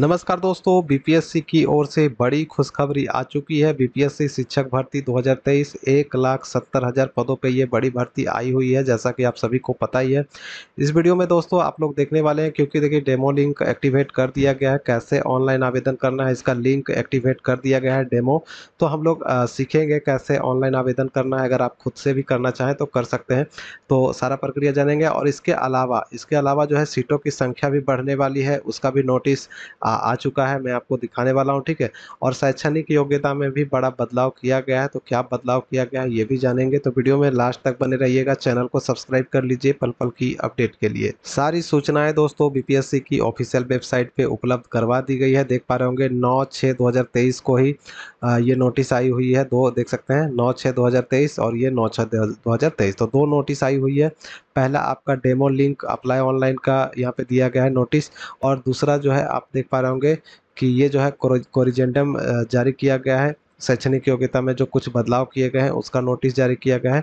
नमस्कार दोस्तों बीपीएससी की ओर से बड़ी खुशखबरी आ चुकी है बीपीएससी शिक्षक भर्ती 2023 एक लाख सत्तर हज़ार पदों पे ये बड़ी भर्ती आई हुई है जैसा कि आप सभी को पता ही है इस वीडियो में दोस्तों आप लोग देखने वाले हैं क्योंकि देखिए डेमो लिंक एक्टिवेट कर दिया गया है कैसे ऑनलाइन आवेदन करना है इसका लिंक एक्टिवेट कर दिया गया है डेमो तो हम लोग सीखेंगे कैसे ऑनलाइन आवेदन करना है अगर आप खुद से भी करना चाहें तो कर सकते हैं तो सारा प्रक्रिया जानेंगे और इसके अलावा इसके अलावा जो है सीटों की संख्या भी बढ़ने वाली है उसका भी नोटिस आ, आ चुका है मैं आपको दिखाने वाला हूँ ठीक है और शैक्षणिक योग्यता में भी बड़ा बदलाव किया गया है तो क्या बदलाव किया गया है ये भी जानेंगे तो वीडियो में लास्ट तक बने रहिएगा चैनल को सब्सक्राइब कर लीजिए पल पल की अपडेट के लिए सारी सूचनाएं दोस्तों बीपीएससी की ऑफिशियल वेबसाइट पे उपलब्ध करवा दी गई है देख पा रहे होंगे नौ छः दो को ही ये नोटिस आई हुई है दो देख सकते हैं नौ छः दो और ये नौ छः दो तो दो नोटिस आई हुई है पहला आपका डेमो लिंक अप्लाई ऑनलाइन का यहाँ पे दिया गया है नोटिस और दूसरा जो है आप देख पा पा रहे होंगे कि ये जो है कोरिजेंडम जारी किया गया है शैक्षणिक योग्यता में जो कुछ बदलाव किए गए हैं उसका नोटिस जारी किया गया है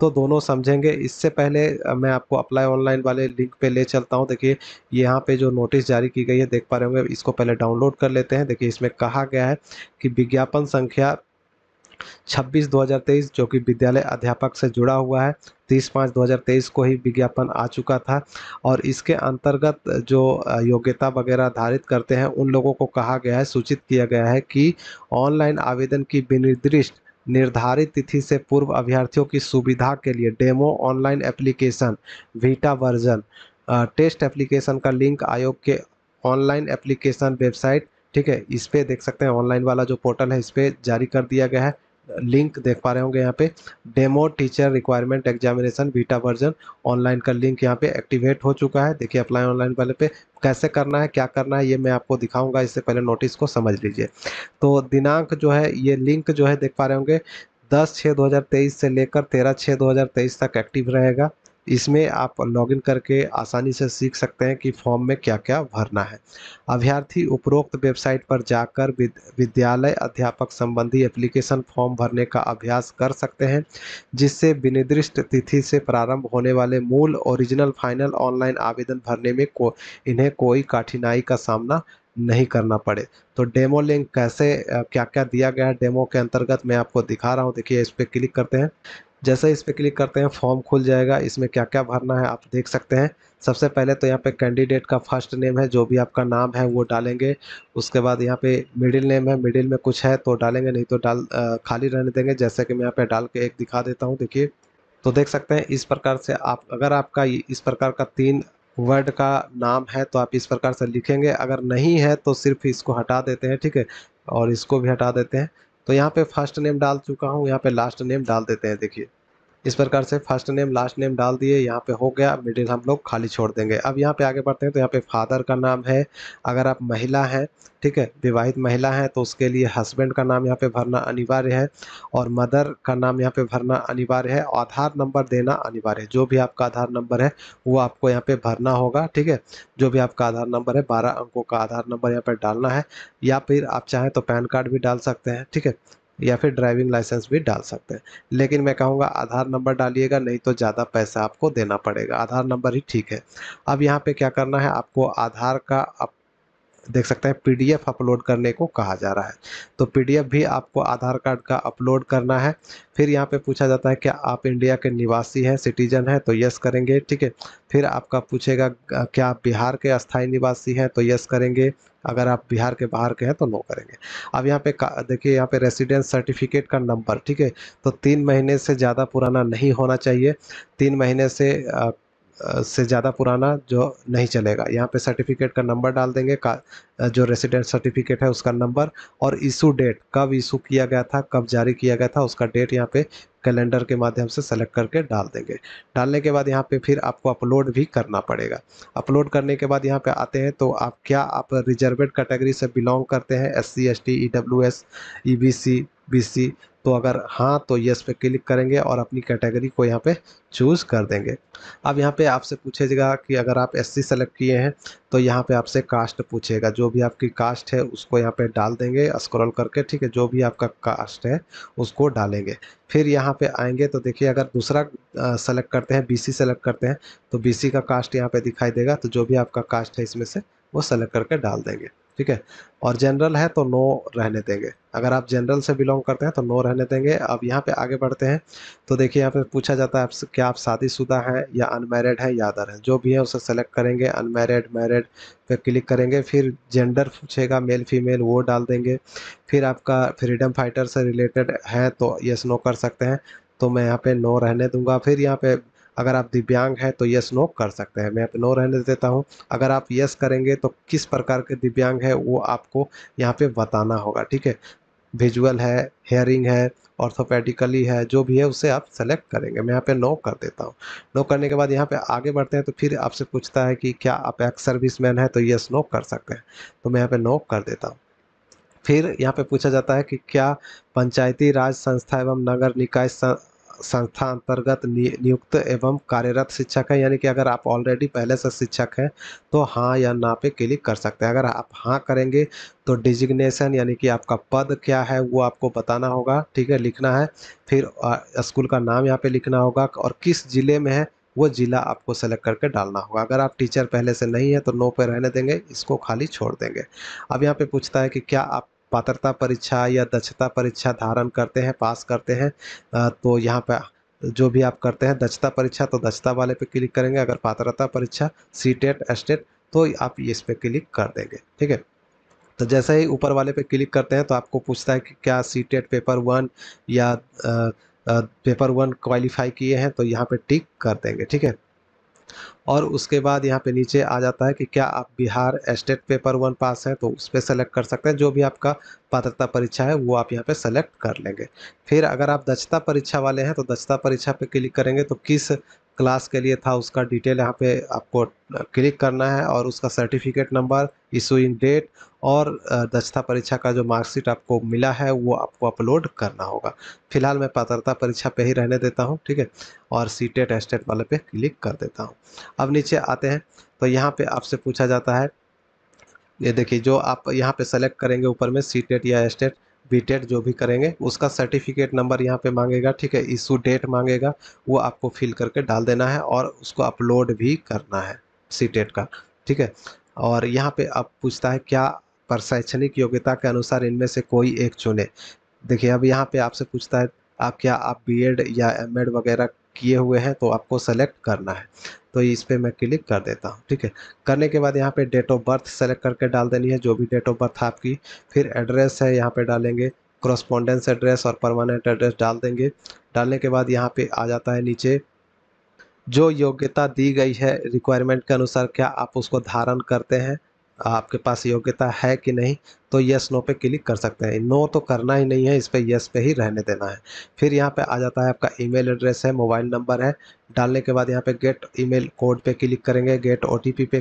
तो दोनों समझेंगे इससे पहले मैं आपको अप्लाई ऑनलाइन वाले लिंक पे ले चलता हूँ देखिए यहाँ पे जो नोटिस जारी की गई है देख पा रहे होंगे इसको पहले डाउनलोड कर लेते हैं देखिए इसमें कहा गया है कि विज्ञापन संख्या छब्बीस दो जो कि विद्यालय अध्यापक से जुड़ा हुआ है तीस पाँच दो हज़ार तेईस को ही विज्ञापन आ चुका था और इसके अंतर्गत जो योग्यता वगैरह धारित करते हैं उन लोगों को कहा गया है सूचित किया गया है कि ऑनलाइन आवेदन की विनिर्दिष्ट निर्धारित तिथि से पूर्व अभ्यर्थियों की सुविधा के लिए demo online application beta version test application का लिंक आयोग के ऑनलाइन एप्लीकेशन वेबसाइट ठीक है इस पर देख सकते हैं ऑनलाइन वाला जो पोर्टल है इस पर जारी कर दिया गया है लिंक देख पा रहे होंगे यहाँ पे demo teacher requirement examination beta version online का लिंक यहाँ पे एक्टिवेट हो चुका है देखिए अप्लाई ऑनलाइन वाले पे कैसे करना है क्या करना है ये मैं आपको दिखाऊंगा इससे पहले नोटिस को समझ लीजिए तो दिनांक जो है ये लिंक जो है देख पा रहे होंगे दस छः दो से लेकर तेरह छः दो तक एक्टिव रहेगा इसमें आप लॉगिन करके आसानी से सीख सकते हैं कि फॉर्म में क्या क्या भरना है अभ्यर्थी उपरोक्त वेबसाइट पर जाकर विद्यालय अध्यापक संबंधी एप्लीकेशन फॉर्म भरने का अभ्यास कर सकते हैं जिससे विनिर्दिष्ट तिथि से प्रारंभ होने वाले मूल ओरिजिनल फाइनल ऑनलाइन आवेदन भरने में को इन्हें कोई कठिनाई का सामना नहीं करना पड़े तो डेमो लिंक कैसे क्या क्या दिया गया है डेमो के अंतर्गत मैं आपको दिखा रहा हूँ देखिए इस पर क्लिक करते हैं जैसे इस पर क्लिक करते हैं फॉर्म खुल जाएगा इसमें क्या क्या भरना है आप देख सकते हैं सबसे पहले तो यहाँ पे कैंडिडेट का फर्स्ट नेम है जो भी आपका नाम है वो डालेंगे उसके बाद यहाँ पे मिडिल नेम है मिडिल में कुछ है तो डालेंगे नहीं तो डाल खाली रहने देंगे जैसे कि मैं यहाँ पे डाल के एक दिखा देता हूँ देखिए तो देख सकते हैं इस प्रकार से आप अगर आपका इस प्रकार का तीन वर्ड का नाम है तो आप इस प्रकार से लिखेंगे अगर नहीं है तो सिर्फ इसको हटा देते हैं ठीक है और इसको भी हटा देते हैं तो यहाँ पे फर्स्ट नेम डाल चुका हूँ यहाँ पे लास्ट नेम डाल देते हैं देखिए इस प्रकार से फर्स्ट नेम लास्ट नेम डाल दिए यहाँ पे हो गया मिडिल हम लोग खाली छोड़ देंगे अब यहाँ पे आगे बढ़ते हैं तो यहाँ पे फादर का नाम है अगर आप महिला हैं ठीक है विवाहित महिला हैं तो उसके लिए हस्बैंड का नाम यहाँ पे भरना अनिवार्य है और मदर का नाम यहाँ पे भरना अनिवार्य है आधार नंबर देना अनिवार्य है जो भी आपका आधार नंबर है वो आपको यहाँ पे भरना होगा ठीक है जो भी आपका आधार नंबर है बारह अंकों का आधार नंबर यहाँ पर डालना है या फिर आप चाहें तो पैन कार्ड भी डाल सकते हैं ठीक है या फिर ड्राइविंग लाइसेंस भी डाल सकते हैं लेकिन मैं कहूँगा आधार नंबर डालिएगा नहीं तो ज़्यादा पैसा आपको देना पड़ेगा आधार नंबर ही ठीक है अब यहाँ पे क्या करना है आपको आधार का देख सकते हैं पीडीएफ अपलोड करने को कहा जा रहा है तो पीडीएफ भी आपको आधार कार्ड का अपलोड करना है फिर यहाँ पे पूछा जाता है कि आप इंडिया के निवासी हैं सिटीजन हैं तो यस करेंगे ठीक है फिर आपका पूछेगा क्या आप बिहार के अस्थायी निवासी हैं तो यस करेंगे अगर आप बिहार के बाहर के हैं तो नो करेंगे अब यहाँ पे देखिए यहाँ पे रेसिडेंस सर्टिफिकेट का नंबर ठीक है तो तीन महीने से ज़्यादा पुराना नहीं होना चाहिए तीन महीने से से ज़्यादा पुराना जो नहीं चलेगा यहाँ पे सर्टिफिकेट का नंबर डाल देंगे का जो रेसिडेंट सर्टिफिकेट है उसका नंबर और इशू डेट कब इशू किया गया था कब जारी किया गया था उसका डेट यहाँ पे कैलेंडर के माध्यम से सेलेक्ट करके डाल देंगे डालने के बाद यहाँ पे फिर आपको अपलोड भी करना पड़ेगा अपलोड करने के बाद यहाँ पे आते हैं तो आप क्या आप रिजर्वेड कैटेगरी से बिलोंग करते हैं S C S T E W S E B C B C तो अगर हाँ तो यस पे क्लिक करेंगे और अपनी कैटेगरी को यहाँ पे चूज़ कर देंगे अब यहाँ पे आपसे पूछेगा कि अगर आप एससी सेलेक्ट किए हैं तो यहाँ पे आपसे कास्ट पूछेगा जो भी आपकी कास्ट है उसको यहाँ पे डाल देंगे स्क्रॉल करके ठीक है जो भी आपका कास्ट है उसको डालेंगे फिर यहाँ पे आएंगे तो देखिए अगर दूसरा सेलेक्ट करते हैं बीसी सेलेक्ट करते हैं तो बीसी का कास्ट यहाँ पे दिखाई देगा तो जो भी आपका कास्ट है इसमें से वो सेलेक्ट करके डाल देंगे ठीक है और जनरल है तो नो रहने देंगे अगर आप जनरल से बिलोंग करते हैं तो नो रहने देंगे अब यहाँ पे आगे बढ़ते हैं तो देखिए यहाँ पे पूछा जाता है आप क्या आप शादीशुदा हैं या अनमेरिड हैं या अदर हैं जो भी है उसे सेलेक्ट करेंगे अनमेरिड मैरिड पे क्लिक करेंगे फिर जेंडर पूछेगा मेल फीमेल वो डाल देंगे फिर आपका फ्रीडम फाइटर से रिलेटेड है तो यस नो कर सकते हैं तो मैं यहाँ पे नो रहने दूंगा फिर यहाँ पे अगर आप दिव्यांग हैं तो यस नो कर सकते हैं मैं यहाँ पे नो रहने देता हूँ अगर आप यस करेंगे तो किस प्रकार के दिव्यांग है वो आपको यहाँ पे बताना होगा ठीक है विजुअल है हेयरिंग है ऑर्थोपैटिकली है जो भी है उसे आप सेलेक्ट करेंगे मैं यहाँ पे नो कर देता हूँ नो करने के बाद यहाँ पे आगे बढ़ते हैं तो फिर आपसे पूछता है कि क्या आप एक्स सर्विस मैन है तो यस नो कर सकते हैं तो मैं यहाँ पे नो कर देता हूँ फिर यहाँ पे पूछा जाता है कि क्या पंचायती राज संस्था एवं नगर निकाय संस्था अंतर्गत नियुक्त एवं कार्यरत शिक्षक हैं यानी कि अगर आप ऑलरेडी पहले से शिक्षक हैं तो हाँ या ना पे क्लिक कर सकते हैं अगर आप हाँ करेंगे तो डिजिग्नेशन यानी कि आपका पद क्या है वो आपको बताना होगा ठीक है लिखना है फिर स्कूल का नाम यहाँ पे लिखना होगा और किस ज़िले में है वो ज़िला आपको सेलेक्ट करके डालना होगा अगर आप टीचर पहले से नहीं है तो नो पे रहने देंगे इसको खाली छोड़ देंगे अब यहाँ पे पूछता है कि क्या आप पात्रता परीक्षा या दक्षता परीक्षा धारण करते हैं पास करते हैं तो यहाँ पर जो भी आप करते हैं दक्षता परीक्षा तो दक्षता वाले पे क्लिक करेंगे अगर पात्रता परीक्षा सी टेट एस्टेट तो आप इस पर क्लिक कर देंगे ठीक है तो जैसे ही ऊपर वाले पे क्लिक करते हैं तो आपको पूछता है कि क्या सी टेट पेपर वन या आ, आ, पेपर वन क्वालिफाई किए हैं तो यहाँ पे टिक कर देंगे ठीक है और उसके बाद यहाँ पे नीचे आ जाता है कि क्या आप Bihar state paper one pass हैं तो उस पर सेलेक्ट कर सकते हैं जो भी आपका पात्रता परीक्षा है वो आप यहाँ पे सेलेक्ट कर लेंगे फिर अगर आप दक्षता परीक्षा वाले हैं तो दक्षता परीक्षा पे क्लिक करेंगे तो किस क्लास के लिए था उसका डिटेल यहाँ पे आपको क्लिक करना है और उसका certificate number issue in date और दक्षता परीक्षा का जो मार्कशीट आपको मिला है वो आपको अपलोड करना होगा फिलहाल मैं पात्रता परीक्षा पे ही रहने देता हूँ ठीक है और सी टेट एस्टेट वाले पे क्लिक कर देता हूँ अब नीचे आते हैं तो यहाँ पर आपसे पूछा जाता है ये देखिए जो आप यहाँ पे सेलेक्ट करेंगे ऊपर में सी टेट या एस्टेट बीटेड e जो भी करेंगे उसका सर्टिफिकेट नंबर यहाँ पे मांगेगा ठीक है इशू डेट मांगेगा वो आपको फिल करके डाल देना है और उसको अपलोड भी करना है सी टेट e का ठीक है और यहाँ पे अब पूछता है क्या पर शैक्षणिक योग्यता के अनुसार इनमें से कोई एक चुने देखिए अब यहाँ पे आपसे पूछता है आप क्या आप बी या एम वगैरह किए हुए हैं तो आपको सेलेक्ट करना है तो इस पर मैं क्लिक कर देता हूँ ठीक है करने के बाद यहाँ पे डेट ऑफ बर्थ सेलेक्ट करके डाल देनी है जो भी डेट ऑफ बर्थ आपकी फिर एड्रेस है यहाँ पे डालेंगे क्रॉसपोंडेंस एड्रेस और परमानेंट एड्रेस डाल देंगे डालने के बाद यहाँ पे आ जाता है नीचे जो योग्यता दी गई है रिक्वायरमेंट के अनुसार क्या आप उसको धारण करते हैं आपके पास योग्यता है कि नहीं तो यस नो पे क्लिक कर सकते हैं नो तो करना ही नहीं है इस पर यस पे ही रहने देना है फिर यहाँ पे आ जाता है आपका ईमेल एड्रेस है मोबाइल नंबर है डालने के बाद यहाँ पे गेट ईमेल कोड पे क्लिक करेंगे गेट ओ पे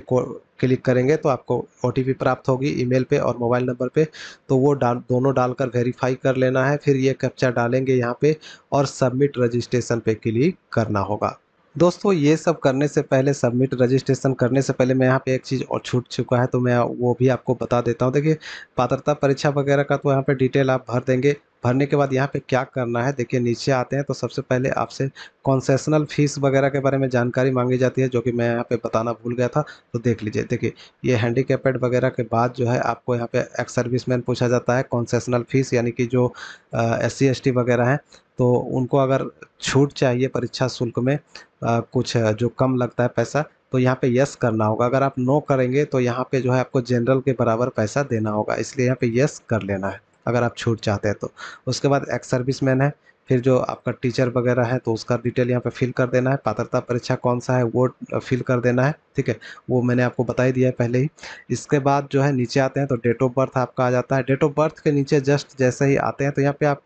क्लिक करेंगे तो आपको ओ प्राप्त होगी ईमेल पे और मोबाइल नंबर पे तो वो डाल दोनों डालकर वेरीफाई कर लेना है फिर ये कैप्चा डालेंगे यहाँ पर और सबमिट रजिस्ट्रेशन पर क्लिक करना होगा दोस्तों ये सब करने से पहले सबमिट रजिस्ट्रेशन करने से पहले मैं यहाँ पे एक चीज़ और छूट चुका है तो मैं वो भी आपको बता देता हूँ देखिए पात्रता परीक्षा वगैरह का तो यहाँ पे डिटेल आप भर देंगे भरने के बाद यहाँ पे क्या करना है देखिए नीचे आते हैं तो सबसे पहले आपसे कॉन्सेशनल फीस वगैरह के बारे में जानकारी मांगी जाती है जो कि मैं यहाँ पे बताना भूल गया था तो देख लीजिए देखिए ये हैंडीकेपेड वगैरह के बाद जो है आपको यहाँ पे एक्स सर्विस मैन पूछा जाता है कॉन्सेशनल फीस यानी कि जो एस सी वगैरह हैं तो उनको अगर छूट चाहिए परीक्षा शुल्क में आ, कुछ जो कम लगता है पैसा तो यहाँ पे यस करना होगा अगर आप नो करेंगे तो यहाँ पे जो है आपको जनरल के बराबर पैसा देना होगा इसलिए यहाँ पे यस कर लेना है अगर आप छूट चाहते हैं तो उसके बाद एक्स सर्विस मैन है फिर जो आपका टीचर वगैरह है तो उसका डिटेल यहाँ पे फिल कर देना है पात्रता परीक्षा कौन सा है वो फिल कर देना है ठीक है वो मैंने आपको बता ही दिया है पहले ही इसके बाद जो है नीचे आते हैं तो डेट ऑफ बर्थ आपका आ जाता है डेट ऑफ बर्थ के नीचे जस्ट जैसे ही आते हैं तो यहाँ पे आप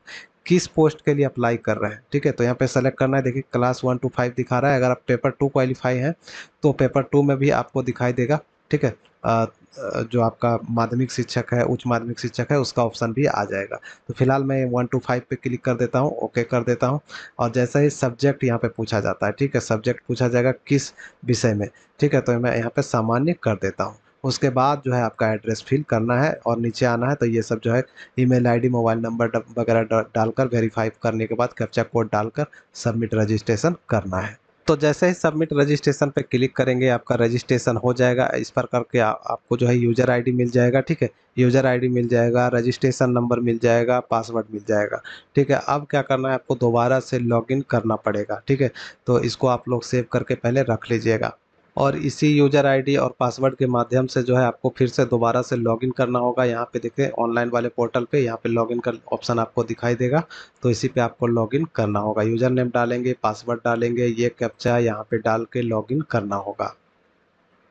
किस पोस्ट के लिए अप्लाई कर रहे हैं ठीक है तो यहाँ पे सेलेक्ट करना है देखिए क्लास वन टू फाइव दिखा रहा है अगर आप पेपर टू क्वालिफाई हैं तो पेपर टू में भी आपको दिखाई देगा ठीक है जो आपका माध्यमिक शिक्षक है उच्च माध्यमिक शिक्षक है उसका ऑप्शन भी आ जाएगा तो फिलहाल मैं वन टू फाइव पे क्लिक कर देता हूँ ओके कर देता हूँ और जैसा ही सब्जेक्ट यहाँ पे पूछा जाता है ठीक है सब्जेक्ट पूछा जाएगा किस विषय में ठीक है तो मैं यहाँ पे सामान्य कर देता हूँ उसके बाद जो है आपका एड्रेस फिल करना है और नीचे आना है तो ये सब जो है ईमेल आईडी मोबाइल नंबर वगैरह डालकर वेरीफाई करने के बाद कैप्चा कोड डालकर सबमिट रजिस्ट्रेशन करना है तो जैसे ही सबमिट रजिस्ट्रेशन पर क्लिक करेंगे आपका रजिस्ट्रेशन हो जाएगा इस पर करके आ, आपको जो है यूज़र आईडी मिल जाएगा ठीक है यूज़र आईडी मिल जाएगा रजिस्ट्रेशन नंबर मिल जाएगा पासवर्ड मिल जाएगा ठीक है अब क्या करना है आपको दोबारा से लॉगिन करना पड़ेगा ठीक है तो इसको आप लोग सेव करके पहले रख लीजिएगा और इसी यूज़र आईडी और पासवर्ड के माध्यम से जो है आपको फिर से दोबारा से लॉगिन करना होगा यहाँ पे देखें ऑनलाइन वाले पोर्टल पे यहाँ पे लॉगिन का ऑप्शन आपको दिखाई देगा तो इसी पे आपको लॉगिन करना होगा यूज़र नेम डालेंगे पासवर्ड डालेंगे ये कैप्चा यहाँ पे डाल के लॉगिन करना होगा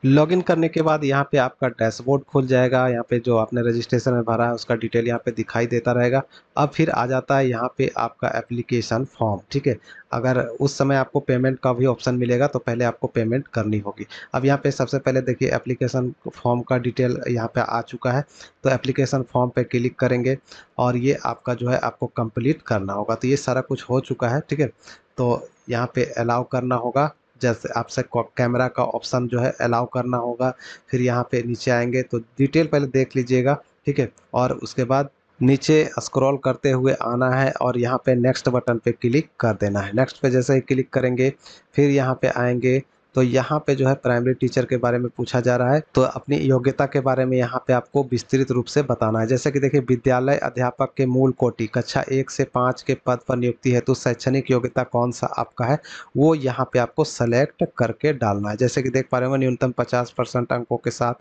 इन करने के बाद यहाँ पे आपका डैशबोर्ड खुल जाएगा यहाँ पे जो आपने रजिस्ट्रेशन में भरा है उसका डिटेल यहाँ पे दिखाई देता रहेगा अब फिर आ जाता है यहाँ पे आपका एप्लीकेशन फॉर्म ठीक है अगर उस समय आपको पेमेंट का भी ऑप्शन मिलेगा तो पहले आपको पेमेंट करनी होगी अब यहाँ पे सबसे पहले देखिए एप्लीकेशन फॉर्म का डिटेल यहाँ पे आ चुका है तो एप्लीकेशन फॉर्म पे क्लिक करेंगे और ये आपका जो है आपको कंप्लीट करना होगा तो ये सारा कुछ हो चुका है ठीक है तो यहाँ पे अलाउ करना होगा जैसे आपसे कैमरा का ऑप्शन जो है अलाउ करना होगा फिर यहाँ पे नीचे आएंगे तो डिटेल पहले देख लीजिएगा ठीक है और उसके बाद नीचे स्क्रॉल करते हुए आना है और यहाँ पे नेक्स्ट बटन पे क्लिक कर देना है नेक्स्ट पे जैसे ही क्लिक करेंगे फिर यहाँ पे आएंगे तो यहाँ पे जो है प्राइमरी टीचर के बारे में पूछा जा रहा है तो अपनी योग्यता के बारे में यहाँ पे आपको विस्तृत रूप से बताना है जैसे कि देखिए विद्यालय अध्यापक के मूल कोटि कक्षा एक से पाँच के पद पर नियुक्ति है तो शैक्षणिक योग्यता कौन सा आपका है वो यहाँ पे आपको सेलेक्ट करके डालना है जैसे कि देख पा रहे हो न्यूनतम पचास परसेंट अंकों के साथ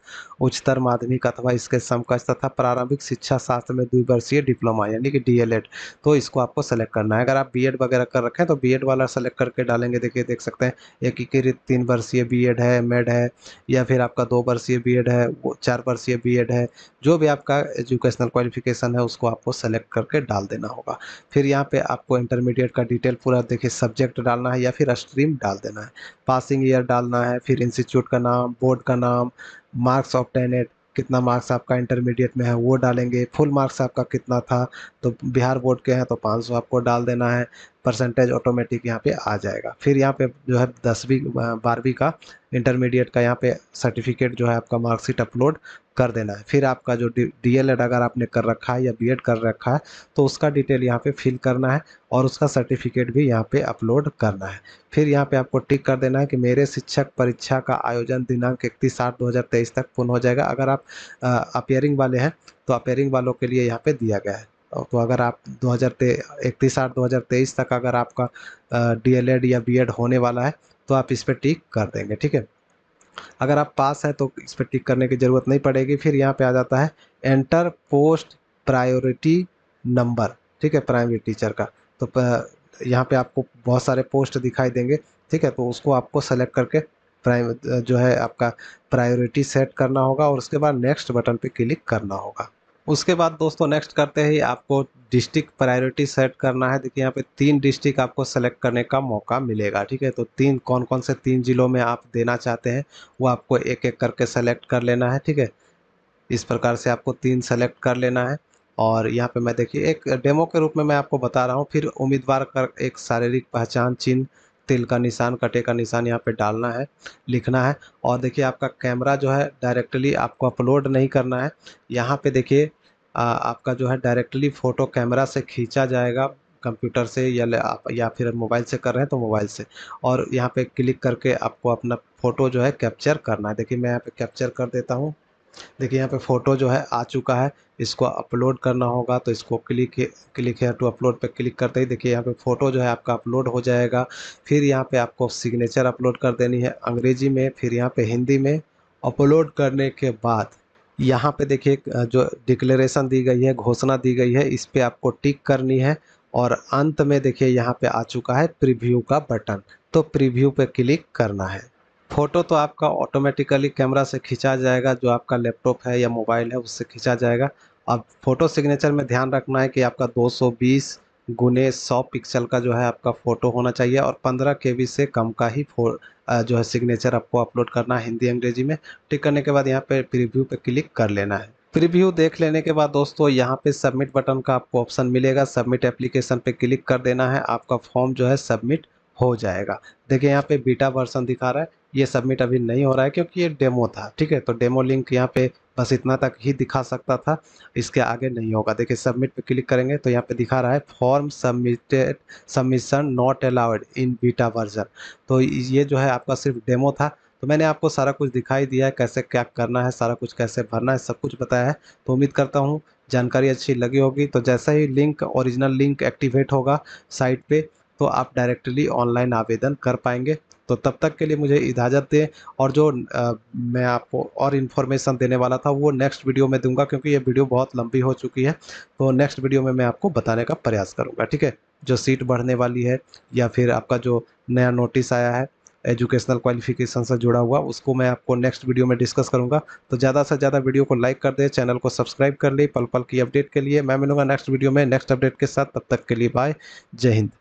उच्चतर माध्यमिक अथवा इसके समकक्ष तथा प्रारंभिक शिक्षा शास्त्र में द्विवर्षीय डिप्लोमा यानी कि डीएलएड तो इसको आपको सेलेक्ट करना है अगर आप एड वगैरह कर रखें तो एड वाला सेलेक्ट करके डालेंगे देखिए देख सकते हैं एकीकृत तीन वर्षीय बीएड है मेड है या फिर आपका दो वर्षीय बीएड है वो चार वर्षीय बीएड है जो भी आपका एजुकेशनल क्वालिफिकेशन है उसको आपको सेलेक्ट करके डाल देना होगा फिर यहाँ पे आपको इंटरमीडिएट का डिटेल पूरा देखिए सब्जेक्ट डालना है या फिर स्ट्रीम डाल देना है पासिंग ईयर डालना है फिर इंस्टीट्यूट का नाम बोर्ड का नाम मार्क्स ऑफ टेनेट कितना मार्क्स आपका इंटरमीडिएट में है वो डालेंगे फुल मार्क्स आपका कितना था तो बिहार बोर्ड के हैं तो 500 आपको डाल देना है परसेंटेज ऑटोमेटिक यहाँ पे आ जाएगा फिर यहाँ पे जो है दसवीं बारहवीं का इंटरमीडिएट का यहाँ पे सर्टिफिकेट जो है आपका मार्कशीट अपलोड कर देना है फिर आपका जो डी एल एड अगर आपने कर रखा है या बी एड कर रखा है तो उसका डिटेल यहाँ पे फिल करना है और उसका सर्टिफिकेट भी यहाँ पे अपलोड करना है फिर यहाँ पे आपको टिक कर देना है कि मेरे शिक्षक परीक्षा का आयोजन दिनांक इकतीस आठ दो तक पूर्ण हो जाएगा अगर आप अपेयरिंग वाले हैं तो अपेयरिंग वालों के लिए यहाँ पे दिया गया है तो अगर आप दो हज़ार इकतीस आठ दो हज़ार तेईस तक अगर आपका डीएलएड या बीएड होने वाला है तो आप इस पर टिक कर देंगे ठीक है अगर आप पास हैं तो इस पर टिक करने की ज़रूरत नहीं पड़ेगी फिर यहाँ पे आ जाता है एंटर पोस्ट प्रायोरिटी नंबर ठीक है प्राइमरी टीचर का तो यहाँ पे आपको बहुत सारे पोस्ट दिखाई देंगे ठीक है तो उसको आपको सेलेक्ट करके प्राइम जो है आपका प्रायोरिटी सेट करना होगा और उसके बाद नेक्स्ट बटन पे क्लिक करना होगा उसके बाद दोस्तों नेक्स्ट करते ही आपको डिस्ट्रिक्ट प्रायोरिटी सेट करना है देखिए यहाँ पे तीन डिस्ट्रिक्ट आपको सेलेक्ट करने का मौका मिलेगा ठीक है तो तीन कौन कौन से तीन ज़िलों में आप देना चाहते हैं वो आपको एक एक करके सेलेक्ट कर लेना है ठीक है इस प्रकार से आपको तीन सेलेक्ट कर लेना है और यहाँ पे मैं देखिए एक डेमो के रूप में मैं आपको बता रहा हूँ फिर उम्मीदवार कर एक शारीरिक पहचान चिन्ह तिल का निशान कटे का निशान यहाँ पे डालना है लिखना है और देखिए आपका कैमरा जो है डायरेक्टली आपको अपलोड नहीं करना है यहाँ पे देखिए आपका जो है डायरेक्टली फ़ोटो कैमरा से खींचा जाएगा कंप्यूटर से या आप या फिर मोबाइल से कर रहे हैं तो मोबाइल से और यहाँ पे क्लिक करके आपको अपना फ़ोटो जो है कैप्चर करना है देखिए मैं यहाँ पे कैप्चर कर देता हूँ देखिए यहाँ पे फ़ोटो जो है आ चुका है इसको अपलोड करना होगा तो इसको क्लिक क्लिक है टू अपलोड पे क्लिक करते ही देखिए यहाँ पे फ़ोटो जो है आपका अपलोड हो जाएगा फिर यहाँ पे आपको सिग्नेचर अपलोड कर देनी है अंग्रेजी में फिर यहाँ पे हिंदी में अपलोड करने के बाद यहाँ पे देखिए जो डिक्लेरेशन दी गई है घोषणा दी गई है इस पर आपको टिक करनी है और अंत में देखिए यहाँ पे आ चुका है प्रीव्यू का बटन तो प्रीव्यू पे क्लिक करना है फ़ोटो तो आपका ऑटोमेटिकली कैमरा से खींचा जाएगा जो आपका लैपटॉप है या मोबाइल है उससे खींचा जाएगा अब फ़ोटो सिग्नेचर में ध्यान रखना है कि आपका दो गुने सौ पिक्सल का जो है आपका फ़ोटो होना चाहिए और पंद्रह के से कम का ही फो जो है सिग्नेचर आपको अपलोड करना है हिंदी अंग्रेजी में टिक करने के बाद यहाँ पे प्रीव्यू पे क्लिक कर लेना है प्रीव्यू देख लेने के बाद दोस्तों यहाँ पे सबमिट बटन का आपको ऑप्शन मिलेगा सबमिट एप्लीकेशन पे क्लिक कर देना है आपका फॉर्म जो है सबमिट हो जाएगा देखिए यहाँ पे बीटा वर्सन दिखा रहा है ये सबमिट अभी नहीं हो रहा है क्योंकि ये डेमो था ठीक है तो डेमो लिंक यहाँ पे बस इतना तक ही दिखा सकता था इसके आगे नहीं होगा देखिए सबमिट पे क्लिक करेंगे तो यहाँ पे दिखा रहा है form submitted submission not allowed in beta version तो ये जो है आपका सिर्फ डेमो था तो मैंने आपको सारा कुछ दिखाई दिया है कैसे क्या करना है सारा कुछ कैसे भरना है सब कुछ बताया है तो उम्मीद करता हूँ जानकारी अच्छी लगी होगी तो जैसा ही लिंक ओरिजिनल लिंक एक्टिवेट होगा साइट पर तो आप डायरेक्टली ऑनलाइन आवेदन कर पाएंगे तो तब तक के लिए मुझे इजाज़त दें और जो आ, मैं आपको और इन्फॉर्मेशन देने वाला था वो नेक्स्ट वीडियो में दूंगा क्योंकि ये वीडियो बहुत लंबी हो चुकी है तो नेक्स्ट वीडियो में मैं आपको बताने का प्रयास करूँगा ठीक है जो सीट बढ़ने वाली है या फिर आपका जो नया नोटिस आया है एजुकेशनल क्वालिफिकेशन से जुड़ा हुआ उसको मैं आपको नेक्स्ट वीडियो में डिस्कस करूँगा तो ज़्यादा से ज़्यादा वीडियो को लाइक कर दें चैनल को सब्सक्राइब कर ले पल पल की अपडेट के लिए मैं मिलूंगा नेक्स्ट वीडियो में नेक्स्ट अपडेट के साथ तब तक के लिए बाय जय हिंद